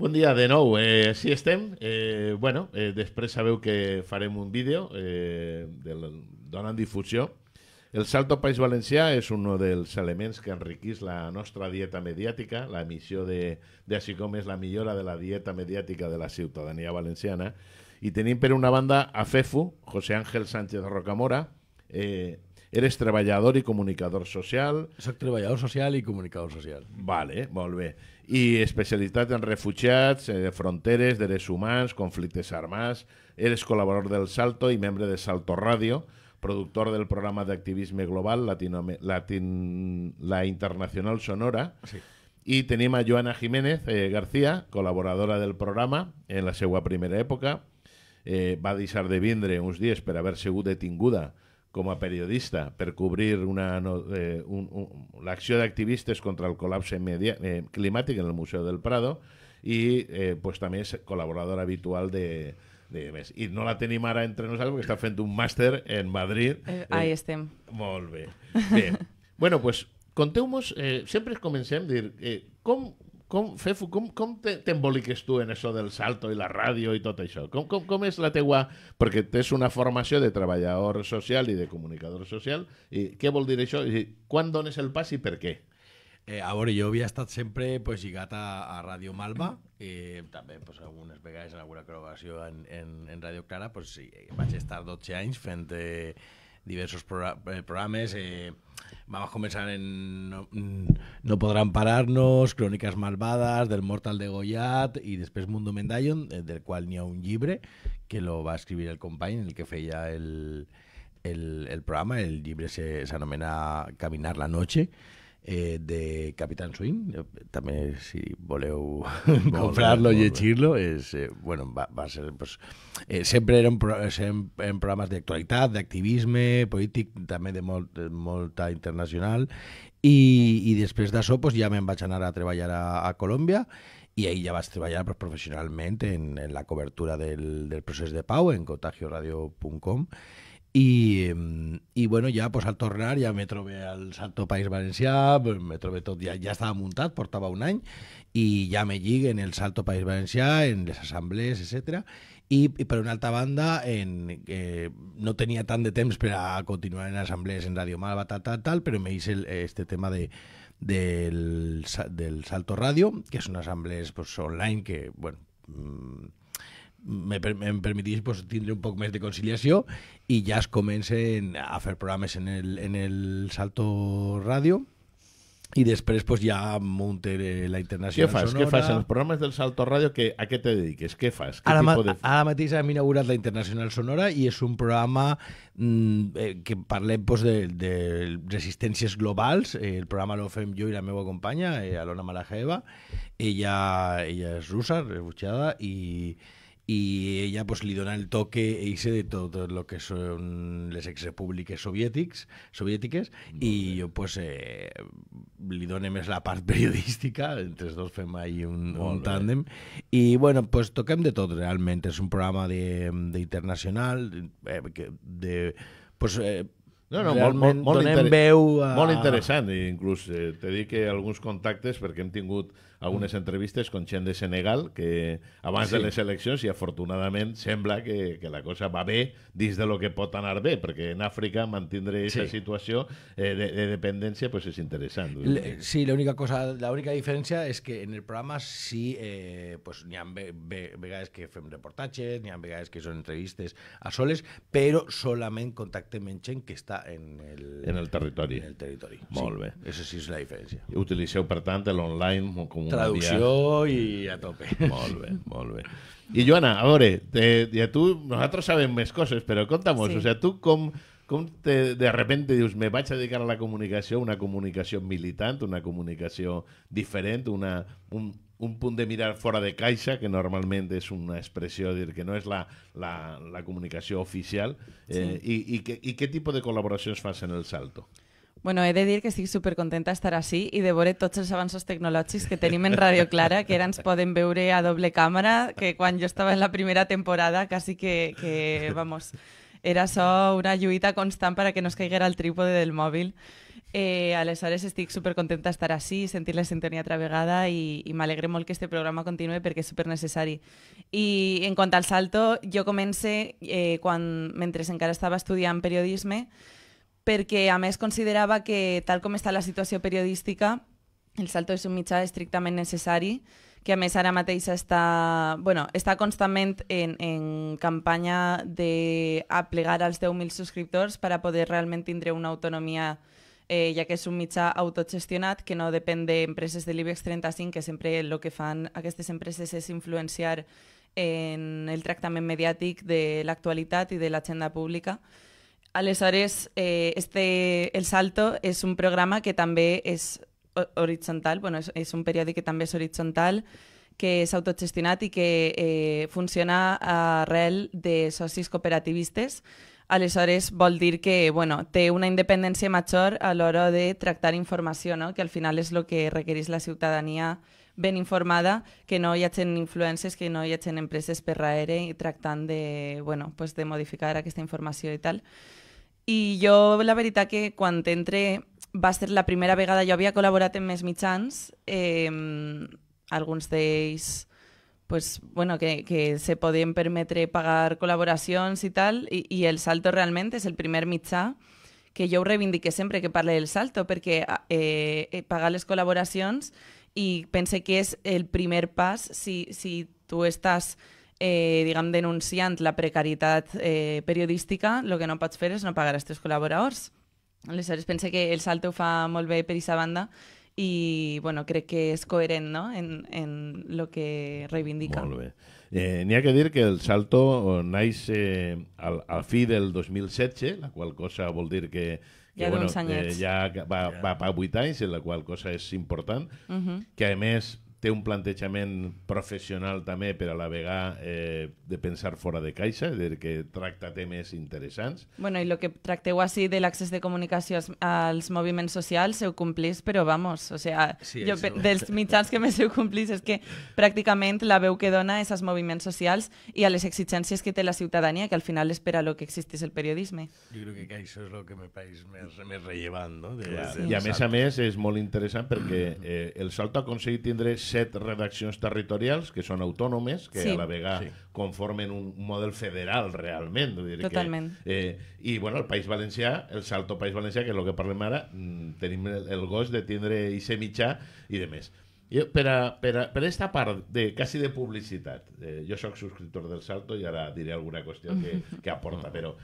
Bon dia de nou, eh, si estem, eh, bueno, eh, després sabeu que farem un vídeo eh, del, donant difusió. El Salto País Valencià és un dels elements que enriquís la nostra dieta mediàtica, la missió de, de així com és la millora de la dieta mediàtica de la ciutadania valenciana, i tenim per una banda a FEFU, José Ángel Sánchez Rocamora, eh, Eres treballador i comunicador social. Soc treballador social i comunicador social. Vale, molt bé. I especialitat en refugiats, eh, fronteres, drets humans, conflictes armats. Eres col·laborador del Salto i membre de Salto Ràdio, productor del programa d'activisme global Latino, Latin, la Internacional Sonora. Sí. I tenim a Joana Jiménez eh, García, col·laboradora del programa en la seva primera època. Eh, va deixar de vindre uns dies per haver sigut detinguda com a periodista per cobrir una, no, eh, un, un, l'acció d'activistes contra el col·lapse media, eh, climàtic en el Museu del Prado i eh, pues, també és col·laborador habitual de, de més. I no la tenim ara entre nosaltres perquè està fent un màster en Madrid. Eh, ahí eh, estem. Molt bé. Bé, bueno, pues, conteu-nos, eh, sempre comencem a dir eh, com, com, Fefu, com, com t'emboliques tu en això del salto i la ràdio i tot això? Com, com, com és la teua... Perquè tens una formació de treballador social i de comunicador social. I què vol dir això? I quan dones el pas i per què? Eh, a veure, jo havia estat sempre pues, lligat a, a Ràdio Malva, eh, també pues, algunes vegades en alguna col·laboració en, en, en Ràdio Clara, pues, sí, vaig estar 12 anys fent eh, diversos eh, programas. Eh, vamos a comenzar en mm, no, podrán pararnos, Crónicas malvadas, del Mortal de Goyat y después Mundo Mendayon eh, del cual ni a un libre, que lo va a escribir el compañero, en el que feía el, el, programa. El libre se, se anomena Caminar la noche. eh, de Capitán Swing. Eh, també, si voleu comprar-lo, llegir-lo, és, eh, bueno, va, va ser... Pues, eh, sempre eren pro, sempre en programes d'actualitat, d'activisme polític, també de molt, de molta internacional, i, i després d'això pues, ja me'n vaig anar a treballar a, a Colòmbia, i ahí ja vaig treballar pues, professionalment en, en la cobertura del, del procés de pau en contagioradio.com Mm, y, bueno, ya, pues, al tornar ya me trobé al Salto País Valencià, pues, me trobé tot, ya ja estava un año, y ya me llegué en el Salto País Valencià, en las asambleas etc. y, para una alta banda, en, eh, no tenía tan de temps para continuar en assemblees en Radio Malva, tal, tal, tal, pero me hice este tema de, del, Salto Radio, que es una asamblea pues, online que, bueno, mm, me, em permitís pues, tindre un poc més de conciliació i ja es comencen a fer programes en el, en el Salto Ràdio i després pues, ja munte la internacional què fas? Sonora. Què fas en els programes del Salto Ràdio? Que, a què te dediques? Què fas? Què ara, tipus de... ara mateix hem inaugurat la Internacional Sonora i és un programa mm, eh, que parlem pues, de, de resistències globals. Eh, el programa lo fem jo i la meva companya, eh, Alona Malajeva. Ella, ella és russa, rebutjada, i i ella pues, li dona el toque eixe de tot el que són les exrepúbliques soviètics, soviètiques i jo pues, eh, li dona més la part periodística, entre els dos fem ahí un, un tàndem, i bueno, pues, toquem de tot realment, és un programa d'internacional, eh, de, pues, eh, no, no, molt, molt, molt, donem veu a... molt interessant, i inclús eh, t'he dit que alguns contactes, perquè hem tingut algunes mm. entrevistes con gent de Senegal que abans sí. de les eleccions i afortunadament sembla que, que la cosa va bé dins de lo que pot anar bé perquè en Àfrica mantindre aquesta sí. situació eh, de, de dependència pues és interessant. Le, sí, l'única cosa, l'única diferència és que en el programa sí eh, pues, n'hi ha ve, ve, vegades que fem reportatges, n'hi ha vegades que són entrevistes a soles, però solament contactem amb gent que està en el, en el territori. En el territori. Molt sí. bé. Això sí és la diferència. Utiliseu per tant, l'online com Traducció dia... i a tope. Molt bé, molt bé. I Joana, a veure, de, ja tu, nosaltres sabem més coses, però conta sí. o sea, tu com, com te, de repente dius, me vaig a dedicar a la comunicació, una comunicació militant, una comunicació diferent, una, un, un punt de mirar fora de caixa, que normalment és una expressió dir que no és la, la, la comunicació oficial. Eh, sí. i, i, i, que, I què tipus de col·laboracions fas en el Salto? Bueno, he de dir que estic supercontenta d'estar així i de veure tots els avanços tecnològics que tenim en Radio Clara, que ara ens poden veure a doble càmera, que quan jo estava en la primera temporada quasi que, que vamos, era això una lluita constant per a que no es caiguera el trípode del mòbil. Eh, aleshores estic supercontenta d'estar així, sentir la sintonia altra vegada i, i m'alegre molt que este programa continue perquè és supernecessari. I en quant al salto, jo comencé eh, quan, mentre encara estava estudiant periodisme, perquè a més considerava que tal com està la situació periodística, el Salto és un mitjà estrictament necessari, que a més ara mateix està, bueno, està constantment en, en campanya d'aplegar als 10.000 subscriptors per a poder realment tindre una autonomia eh, ja que és un mitjà autogestionat que no depèn d'empreses de l'IBEX 35, que sempre el que fan aquestes empreses és influenciar en el tractament mediàtic de l'actualitat i de l'agenda pública. Aleshores, eh, este, El Salto és un programa que també és horitzontal, bueno, és, és un periòdic que també és horitzontal, que és autogestionat i que eh, funciona arrel de socis cooperativistes. Aleshores, vol dir que bueno, té una independència major a l'hora de tractar informació, no? que al final és el que requereix la ciutadania ben informada, que no hi hagin influències, que no hi hagin empreses per raere i tractant de, bueno, pues de modificar aquesta informació i tal. I jo, la veritat que quan entré va ser la primera vegada, jo havia col·laborat en més mitjans, eh, alguns d'ells pues, bueno, que, que se podien permetre pagar col·laboracions i tal, i, i el Salto realment és el primer mitjà que jo ho reivindiqué sempre que parle del Salto, perquè eh, eh pagar les col·laboracions y pense que és el primer pas si, si tu estàs eh, diguem, denunciant la precarietat eh, periodística, el que no pots fer és no pagar els teus col·laboradors. Aleshores, pense que el Salto ho fa molt bé per aquesta banda i bueno, crec que és coherent no? en, en lo que reivindica. Molt bé. Eh, N'hi ha que dir que el Salto naix eh, al, al fi del 2016, la qual cosa vol dir que que, ja bueno, eh, ja va, va per 8 anys, en la qual cosa és important, uh -huh. que a més té un plantejament professional també per a la vegà eh, de pensar fora de caixa, de que tracta temes interessants. Bueno, i el que tracteu així de l'accés de comunicació als moviments socials se ho complís, però vamos, o sea, sí, jo, això. dels mitjans que més se ho complís és que pràcticament la veu que dona és als moviments socials i a les exigències que té la ciutadania, que al final espera lo que existeix el periodisme. Jo crec que això és el que me pareix més, més rellevant, no? De, Clar, de I a més a més és molt interessant perquè eh, el Salto ha aconseguit tindre set redaccions territorials que són autònomes, que sí. a la vegada sí. conformen un model federal realment. Vull dir Totalment. Que, eh, I bueno, el País Valencià, el Salto País Valencià, que és el que parlem ara, mm, tenim el, el gos de tindre i ser mitjà i de més. Jo, per, a, per, a, per esta part de, quasi de publicitat, eh, jo sóc subscriptor del Salto i ara diré alguna qüestió que, que aporta, però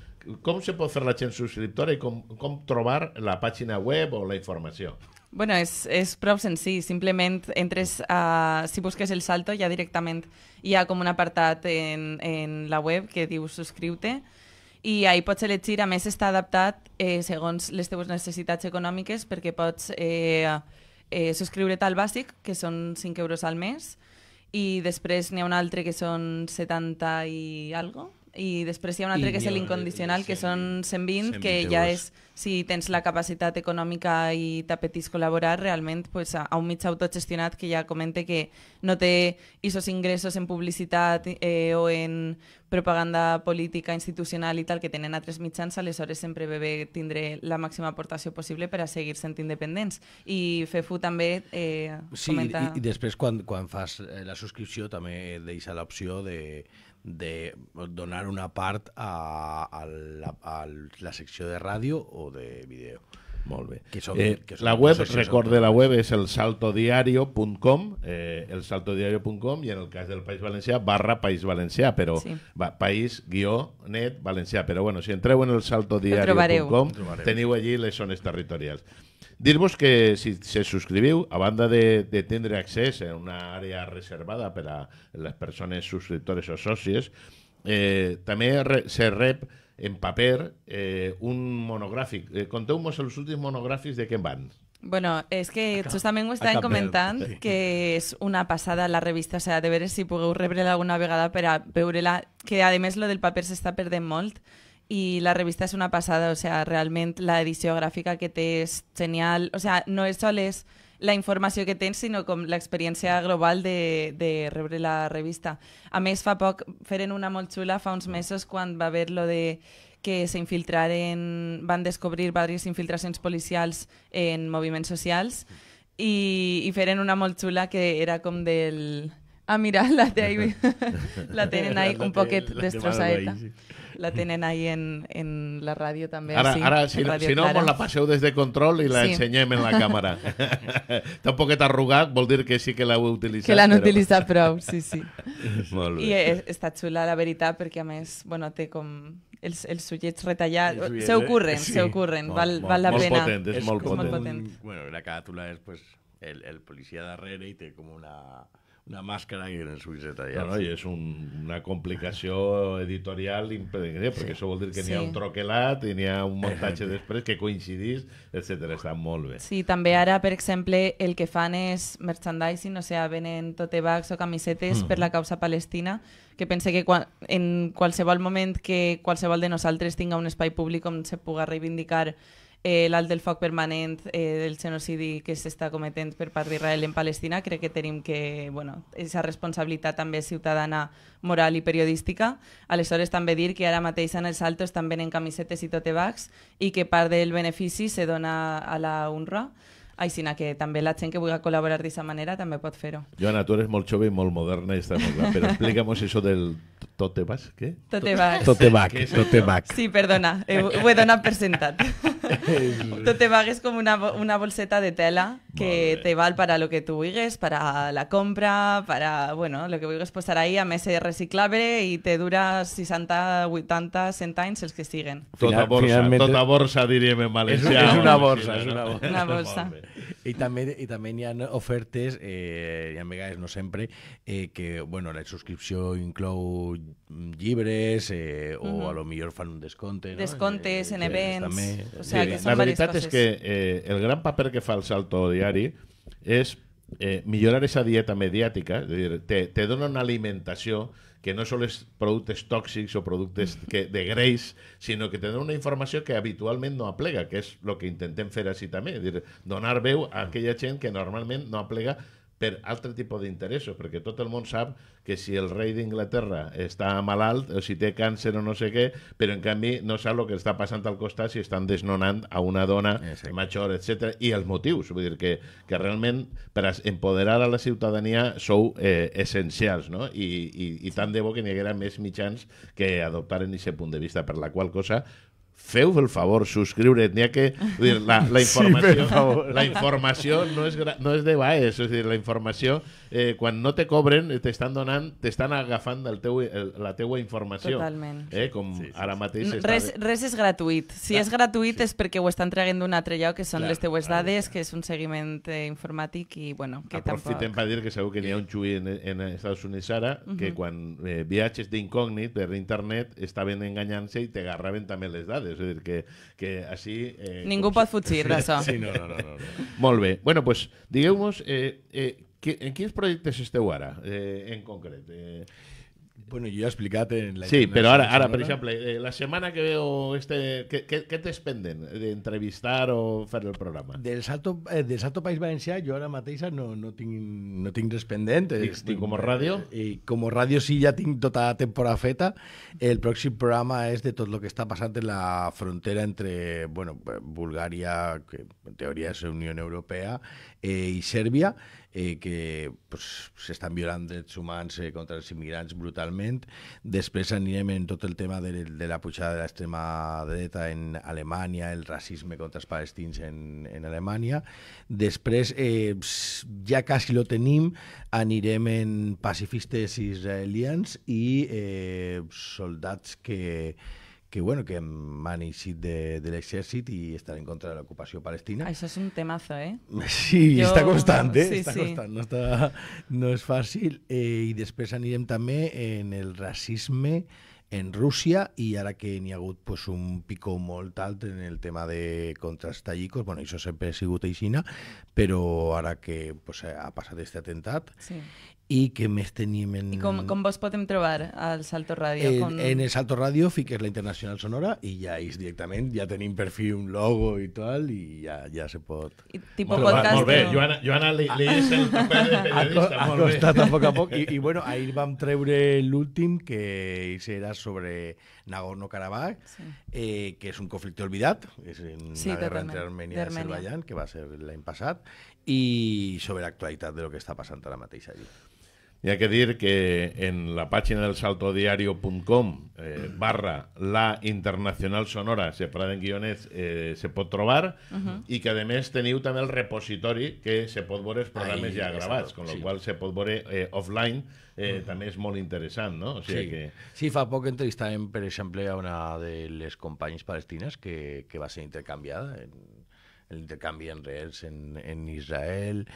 com se pot fer la gent subscriptora i com, com trobar la pàgina web o la informació? Bueno, és, és prou senzill. Simplement entres a... Si busques el salto, ja directament hi ha com un apartat en, en la web que diu subscriu-te i ahir pots elegir, a més està adaptat eh, segons les teves necessitats econòmiques perquè pots eh, eh, subscriure't al bàsic, que són 5 euros al mes, i després n'hi ha un altre que són 70 i algo, i després hi ha un altre I que és l'incondicional, que són 120, 120 que euros. ja és, si tens la capacitat econòmica i t'apetis col·laborar, realment pues, a, a un mitjà autogestionat que ja comente que no té aquests ingressos en publicitat eh, o en propaganda política, institucional i tal, que tenen altres mitjans, aleshores sempre bé, bé tindré la màxima aportació possible per a seguir sent independents. I FEFU també eh, sí, comenta... Sí, i, i després quan, quan fas eh, la subscripció també deixa l'opció de de donar una part a, a, la, a la secció de ràdio o de vídeo. Molt bé. Que són, eh, que som, la web, record de la web, és el saltodiario.com, eh, el saltodiario.com i en el cas del País Valencià, barra País Valencià, però sí. va, país guió net valencià, però bueno, si entreu en el saltodiario.com teniu allí les zones territorials. Dir-vos que si se subscriviu, a banda de, de tindre accés a una àrea reservada per a les persones subscriptores o sòcies, eh, també re, se rep en paper eh, un monogràfic. Eh, Conteu-nos els últims monogràfics de què van. Bueno, es que Acá, justament ho estaven comentant sí. que és una passada la revista, o sea, de veure si pugueu rebre-la alguna vegada per a veure-la, que a més lo del paper s'està perdent molt y la revista es una pasada, o sea, realmente la edició gráfica que te es genial, o sea, no és es la informació que tens, sinó com l'experiència global de, de rebre la revista. A més, fa poc, feren una molt xula fa uns mesos quan va haver lo de que s'infiltraren, van descobrir diverses infiltracions policials en moviments socials i, i feren una molt xula que era com del a ah, mirar la, de ahí, la tenen ahí un poquet destrossadeta. La tenen ahí en, en la ràdio també. Ara, sí, ara si, si no, mos la passeu des de control i la sí. ensenyem en la càmera. Està un poquet arrugat, vol dir que sí que l'heu utilitzat. Que l'han però... utilitzat prou, sí, sí. Molt bé. I e, e, està xula, la veritat, perquè a més, bueno, té com els, els ullets retallats. se eh? ocurren, sí. se ocurren, val, molt, val la molt pena. Potent, és, és molt potent, és molt potent. Bueno, la càtula és pues, el, el policia darrere i té com una una màscara i una Suïssa italiana, no? i és un, una complicació editorial impredicable, sí. perquè això vol dir que sí. n'hi ha un troquelat i n'hi ha un muntatge després que coincidís, etc. Està molt bé. Sí, també ara, per exemple, el que fan és merchandising, o sigui, sea, venen tote bags o camisetes mm. per la causa palestina, que pense que quan, en qualsevol moment que qualsevol de nosaltres tinga un espai públic on se puga reivindicar eh, l'alt del foc permanent eh, del genocidi que s'està cometent per part d'Israel en Palestina, crec que tenim que, bueno, esa responsabilitat també ciutadana, moral i periodística. Aleshores també dir que ara mateix en els altos també en camisetes i tote bags i que part del benefici se dona a la UNRWA Aixina que també la gent que vulgui col·laborar d'aquesta manera també pot fer-ho. Joana, tu eres molt jove i molt moderna, i està molt clar, però explica'm això del tote bag, què? Tote bag. Tote bag, tote bag. Sí, perdona, eh, ho he donat per sentat. tú te pagues como una, una, bolseta de tela que te vale para lo que tú huigues, para la compra, para, bueno, lo que huigues pues estar ahí a meses reciclable y te dura 60, 80 times Los que siguen. toda bolsa borsa, finalmente... Tota una bolsa es una bolsa Una I també i també n'hi ha ofertes, eh, hi ha vegades, no sempre, eh, que bueno, la subscripció inclou llibres eh, o uh -huh. a lo millor fan un descompte. No? Descomptes eh, en events. També, o sea, sí. que la veritat coses. és que eh, el gran paper que fa el Salto Diari és eh, millorar esa dieta mediàtica, és a dir, te, te dona una alimentació que no són productes tòxics o productes que, de greix, sinó que te una informació que habitualment no aplega, que és el que intentem fer així també, és a dir, donar veu a aquella gent que normalment no aplega per altre tipus d'interessos, perquè tot el món sap que si el rei d'Inglaterra està malalt o si té càncer o no sé què, però en canvi no sap el que està passant al costat si estan desnonant a una dona Exacte. major, etc. I els motius, vull dir que, que realment per empoderar a la ciutadania sou eh, essencials, no? I, i, i tant de bo que n'hi haguera més mitjans que adoptaren aquest punt de vista, per la qual cosa feu el favor, subscriure't, n'hi ha que... Dir, la, la, informació, sí, la informació no és, no és de baix, és dir, la informació, eh, quan no te cobren, eh, t'estan donant, t'estan agafant el teu, el, la teua informació. Totalment. Eh, com sí, sí, ara mateix... Sí. Res, res és gratuït. Si Clar. és gratuït sí. és perquè ho estan traient d'un altre lloc, que són Clar, les teues dades, que és un seguiment eh, informàtic i, bueno, que Aprofitem tampoc... per dir que segur que n'hi ha un xui en, en Estats Units ara, uh -huh. que quan eh, viatges d'incògnit per internet estaven enganyant-se i t'agarraven també les dades es decir, que, que eh, Ningún Eh, Ningú pot fugir d'això. Sí, no, no, no, no. Bueno, pues, digamos, eh, eh, en qué proyectos esteu ara, eh, en concreto? Eh, bueno, yo ya explicate en la Sí, pero ahora, ahora por ejemplo, eh, eh, la semana que veo este... ¿Qué te expenden de entrevistar o hacer el programa? Del Salto, eh, del Salto País Valenciano, yo ahora, Mateisa, no, no, tengo, no como radio? Como radio sí ya tengo toda la temporada feta. El próximo programa es de todo lo que está pasando en la frontera entre bueno, Bulgaria, que en teoría es Unión Europea, y Serbia. eh, que s'estan pues, violant drets humans eh, contra els immigrants brutalment. Després anirem en tot el tema de, de la pujada de l'extrema dreta en Alemanya, el racisme contra els palestins en, en Alemanya. Després, eh, ja quasi lo tenim, anirem en pacifistes israelians i eh, soldats que que bueno, que m'han eixit de, de l'exèrcit i estan en contra de l'ocupació palestina. Ah, això és un temazo, eh? Sí, jo... està constant, eh? Sí, està sí. constant, no, està, no és fàcil. Eh, I després anirem també en el racisme en Rússia i ara que n'hi ha hagut pues, un picó molt alt en el tema de contras tallicos, bueno, això sempre ha sigut aixina, però ara que pues, ha passat aquest atemptat. Sí i que més tenim en... I com, com vos podem trobar al Salto Ràdio? En, com... en el Salto Ràdio fiques la Internacional Sonora i ja és directament, ja tenim perfil, un logo i tal, i ja, ja se pot... I, tipo molt, podcast, molt bé, Joana, Joana li, li ah. és el paper de periodista, ha, molt ha bé. a poc a poc, i, i bueno, ahir vam treure l'últim, que era sobre Nagorno-Karabakh, sí. eh, que és un conflicte olvidat, és una sí, guerra entre Armènia i Azerbaiyán, que va ser l'any passat, i sobre l'actualitat de lo que està passant ara mateix allà. Hi ha que dir que en la pàgina del saltodiario.com eh, mm. barra la internacional sonora se en guionets eh, se pot trobar uh mhm. -huh. i que a més teniu també el repositori que se pot veure els programes Ai, ja gravats, amb la sí. qual se pot veure eh, offline eh, uh mhm. -huh. també és molt interessant, no? O sigui sí. Que... sí, fa poc entrevistàvem, per exemple, a una de les companyes palestines que, que va ser intercanviada en l'intercanvi en reels en, en Israel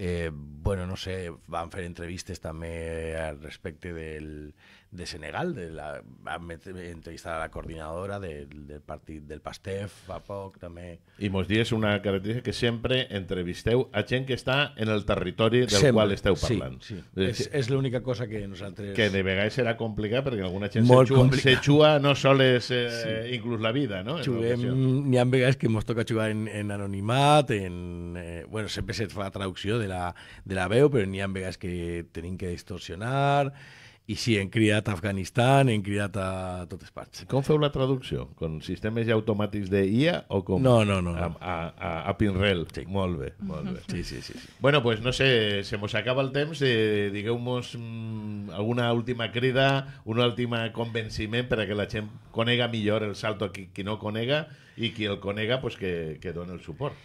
Eh, bueno, no sé, van fer entrevistes també al respecte del, de Senegal, de la, van entrevistar a la coordinadora del, del partit del Pastef fa poc també. I mos dies una característica que sempre entrevisteu a gent que està en el territori del sempre. qual esteu parlant. Sí, sí. És, és, l'única cosa que nosaltres... Que de vegades serà complicat perquè alguna gent Molt se xua, se xua no soles eh, sí. inclús la vida, no? Juguem, n'hi ha vegades que mos toca jugar en, en anonimat, en... Eh, bueno, sempre se fa traducció de la, de la veu, però n'hi ha vegas que tenim que distorsionar, i sí, hem criat a Afganistan, hem criat a totes parts. Com feu la traducció? Con sistemes ja automàtics de IA o com? No, no, no. A, a, a, a Pinrel. Sí. Molt bé, molt bé. Sí, sí, sí. sí. Bueno, pues no sé, se mos acaba el temps. Eh, Digueu-nos mmm, alguna última crida, un últim convenciment per a que la gent conega millor el salto a qui, qui no conega i qui el conega pues, que, que doni el suport.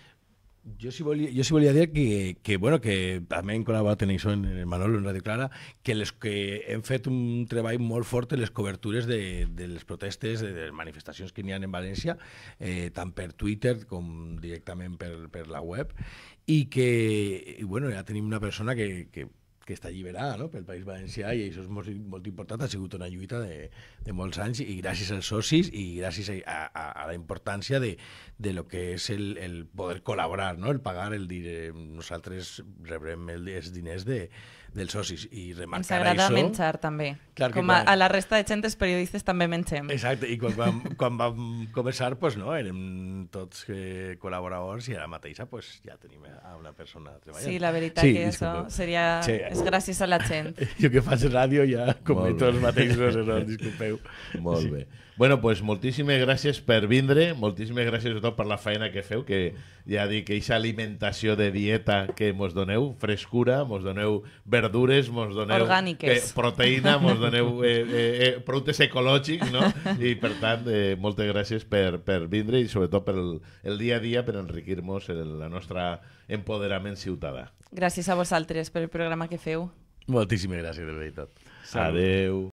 Yo sí volía, yo sí volía decir que, que, bueno, que también col·laborat en això en el Manolo, en Radio Clara, que, les, que hem fet un treball molt fort en les cobertures de, de les protestes, de les manifestacions que n'hi ha en València, eh, tant per Twitter com directament per, per la web, i que, i bueno, ja tenim una persona que, que que està alliberada no? pel País Valencià i això és molt, molt important, ha sigut una lluita de, de molts anys i gràcies als socis i gràcies a, a, a la importància de, de lo que és el, el poder col·laborar, no? el pagar, el dir eh, nosaltres rebrem els diners de, dels socis i remarcar això... Ens agrada això, menjar, també. Clar com quan... a, la resta de gent, els periodistes també mengem. Exacte, i quan vam, quan vam començar, pues, no, érem tots eh, col·laboradors i ara mateix pues, ja tenim a una persona treballant. Sí, la veritat sí, que això seria... Sí. És gràcies a la gent. jo que faig ràdio ja cometo els mateixos errors, disculpeu. Molt sí. bé. Bueno, pues moltíssimes gràcies per vindre, moltíssimes gràcies a tot per la feina que feu, que ja dic, que aquesta alimentació de dieta que mos doneu, frescura, mos doneu verdures, mos doneu... Orgàniques. Eh, proteïna, mos doneu eh, eh, eh, productes ecològics, no? I per tant, eh, moltes gràcies per, per vindre i sobretot pel el, dia a dia per enriquir-nos el, la nostra empoderament ciutadà. Gràcies a vosaltres pel programa que feu. Moltíssimes gràcies, de veritat. Adeu.